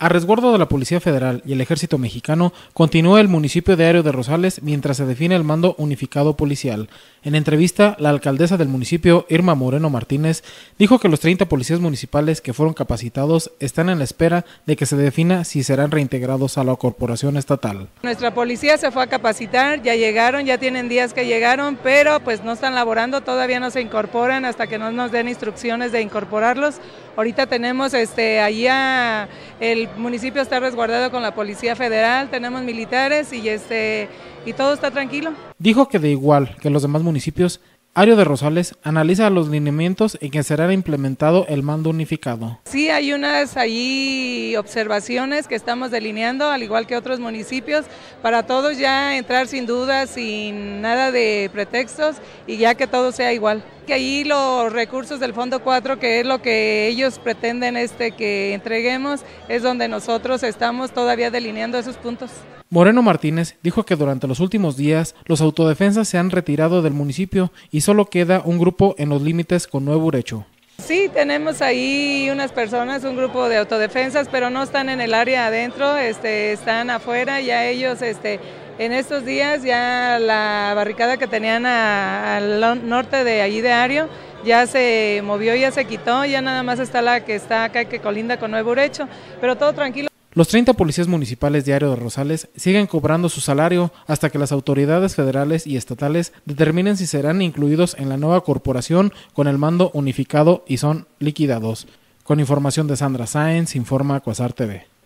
A resguardo de la Policía Federal y el Ejército Mexicano, continúa el municipio de Aéreo de Rosales mientras se define el mando unificado policial. En entrevista, la alcaldesa del municipio, Irma Moreno Martínez, dijo que los 30 policías municipales que fueron capacitados están en la espera de que se defina si serán reintegrados a la corporación estatal. Nuestra policía se fue a capacitar, ya llegaron, ya tienen días que llegaron, pero pues no están laborando, todavía no se incorporan hasta que no nos den instrucciones de incorporarlos Ahorita tenemos este, allá, el municipio está resguardado con la Policía Federal, tenemos militares y, este, y todo está tranquilo. Dijo que de igual que los demás municipios, Ario de Rosales analiza los lineamientos en que será implementado el mando unificado. Sí, hay unas allí observaciones que estamos delineando, al igual que otros municipios, para todos ya entrar sin dudas, sin nada de pretextos y ya que todo sea igual. Que ahí los recursos del Fondo 4, que es lo que ellos pretenden este que entreguemos, es donde nosotros estamos todavía delineando esos puntos. Moreno Martínez dijo que durante los últimos días los autodefensas se han retirado del municipio y solo queda un grupo en los límites con Nuevo Urecho. Sí, tenemos ahí unas personas, un grupo de autodefensas, pero no están en el área adentro, este, están afuera, ya ellos este, en estos días ya la barricada que tenían al norte de allí de Ario ya se movió, ya se quitó, ya nada más está la que está acá que colinda con Nuevo Urecho, pero todo tranquilo. Los 30 policías municipales diarios de Rosales siguen cobrando su salario hasta que las autoridades federales y estatales determinen si serán incluidos en la nueva corporación con el mando unificado y son liquidados. Con información de Sandra Sáenz, informa Cuasar TV.